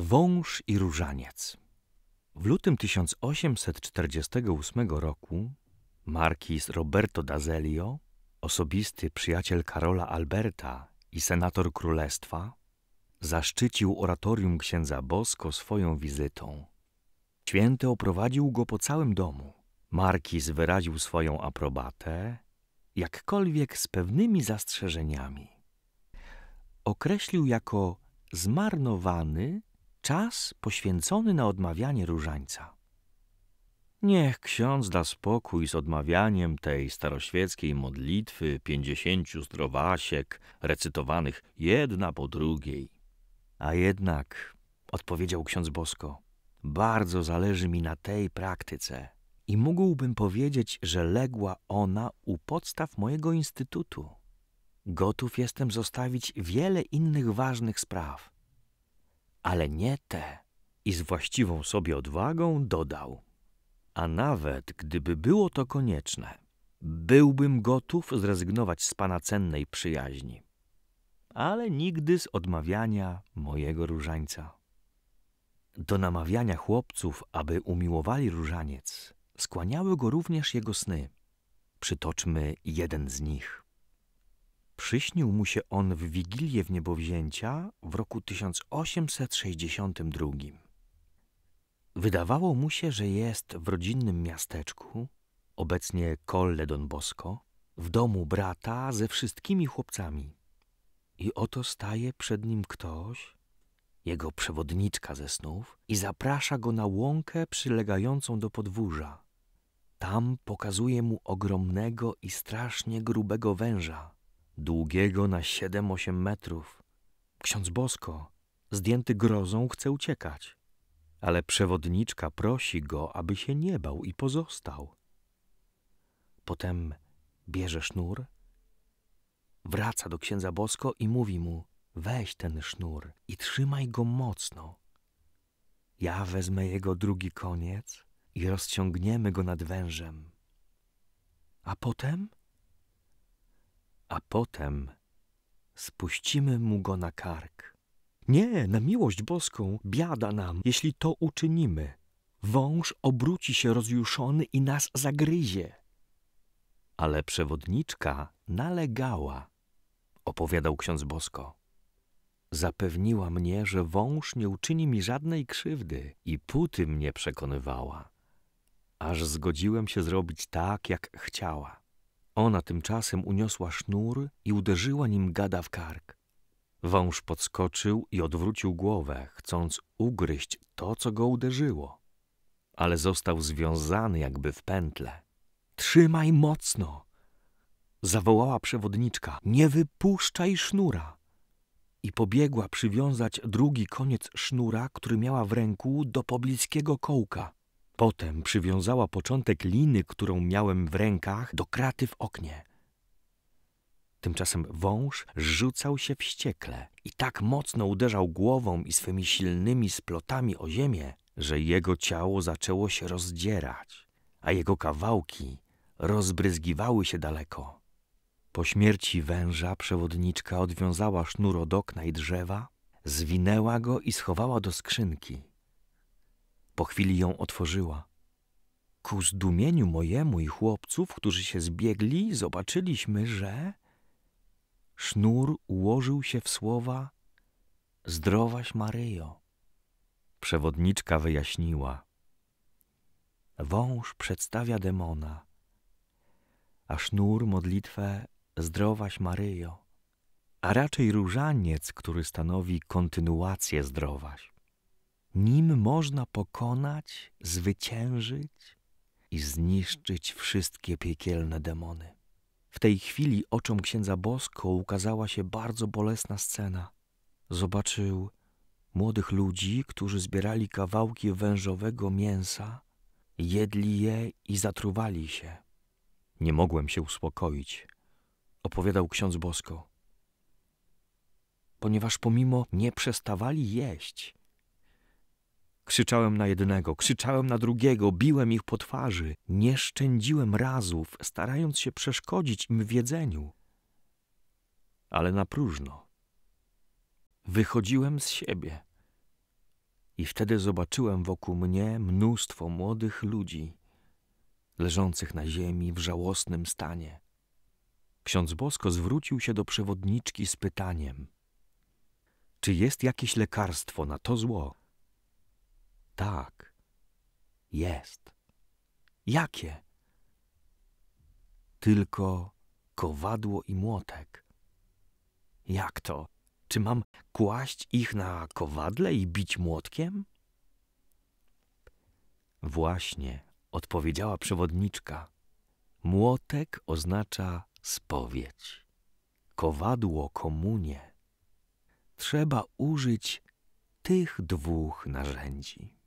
Wąż i różaniec. W lutym 1848 roku markiz Roberto d'Azeglio, osobisty przyjaciel Karola Alberta i senator królestwa, zaszczycił oratorium księdza Bosko swoją wizytą. Święty oprowadził go po całym domu. Markiz wyraził swoją aprobatę, jakkolwiek z pewnymi zastrzeżeniami. Określił jako zmarnowany czas poświęcony na odmawianie różańca. Niech ksiądz da spokój z odmawianiem tej staroświeckiej modlitwy pięćdziesięciu zdrowasiek recytowanych jedna po drugiej. A jednak, odpowiedział ksiądz Bosko, bardzo zależy mi na tej praktyce i mógłbym powiedzieć, że legła ona u podstaw mojego instytutu. Gotów jestem zostawić wiele innych ważnych spraw – ale nie te. I z właściwą sobie odwagą dodał: A nawet gdyby było to konieczne, byłbym gotów zrezygnować z pana cennej przyjaźni, ale nigdy z odmawiania mojego różańca. Do namawiania chłopców, aby umiłowali różaniec, skłaniały go również jego sny. Przytoczmy jeden z nich. Przyśnił mu się on w Wigilię w Niebowzięcia w roku 1862. Wydawało mu się, że jest w rodzinnym miasteczku, obecnie Colle Don Bosco, w domu brata ze wszystkimi chłopcami. I oto staje przed nim ktoś, jego przewodniczka ze snów, i zaprasza go na łąkę przylegającą do podwórza. Tam pokazuje mu ogromnego i strasznie grubego węża, długiego na siedem osiem metrów. Ksiądz Bosko, zdjęty grozą, chce uciekać, ale przewodniczka prosi go, aby się nie bał i pozostał. Potem bierze sznur, wraca do księdza Bosko i mówi mu: Weź ten sznur i trzymaj go mocno. Ja wezmę jego drugi koniec i rozciągniemy go nad wężem. A potem a potem spuścimy mu go na kark. Nie, na miłość boską, biada nam, jeśli to uczynimy. Wąż obróci się rozjuszony i nas zagryzie. Ale przewodniczka nalegała, opowiadał ksiądz Bosko. Zapewniła mnie, że wąż nie uczyni mi żadnej krzywdy i puty mnie przekonywała, aż zgodziłem się zrobić tak, jak chciała. Ona tymczasem uniosła sznur i uderzyła nim gada w kark. Wąż podskoczył i odwrócił głowę, chcąc ugryźć to, co go uderzyło. Ale został związany jakby w pętle. Trzymaj mocno! Zawołała przewodniczka. Nie wypuszczaj sznura! I pobiegła przywiązać drugi koniec sznura, który miała w ręku, do pobliskiego kołka. Potem przywiązała początek liny, którą miałem w rękach, do kraty w oknie. Tymczasem wąż rzucał się wściekle i tak mocno uderzał głową i swymi silnymi splotami o ziemię, że jego ciało zaczęło się rozdzierać, a jego kawałki rozbryzgiwały się daleko. Po śmierci węża przewodniczka odwiązała sznur od okna i drzewa, zwinęła go i schowała do skrzynki. Po chwili ją otworzyła. Ku zdumieniu mojemu i chłopców, którzy się zbiegli, zobaczyliśmy, że sznur ułożył się w słowa Zdrowaś Maryjo. Przewodniczka wyjaśniła. Wąż przedstawia demona, a sznur modlitwę Zdrowaś Maryjo, a raczej różaniec, który stanowi kontynuację zdrowaś nim można pokonać, zwyciężyć i zniszczyć wszystkie piekielne demony. W tej chwili oczom księdza Bosko ukazała się bardzo bolesna scena. Zobaczył młodych ludzi, którzy zbierali kawałki wężowego mięsa, jedli je i zatruwali się. Nie mogłem się uspokoić, opowiadał ksiądz Bosko. Ponieważ pomimo nie przestawali jeść, Krzyczałem na jednego, krzyczałem na drugiego, biłem ich po twarzy. Nie szczędziłem razów, starając się przeszkodzić im w jedzeniu. Ale na próżno. Wychodziłem z siebie. I wtedy zobaczyłem wokół mnie mnóstwo młodych ludzi, leżących na ziemi w żałosnym stanie. Ksiądz Bosko zwrócił się do przewodniczki z pytaniem: Czy jest jakieś lekarstwo na to zło? Tak. Jest. Jakie? Tylko kowadło i młotek. Jak to? Czy mam kłaść ich na kowadle i bić młotkiem? Właśnie, odpowiedziała przewodniczka. Młotek oznacza spowiedź, kowadło komunie. Trzeba użyć tych dwóch narzędzi.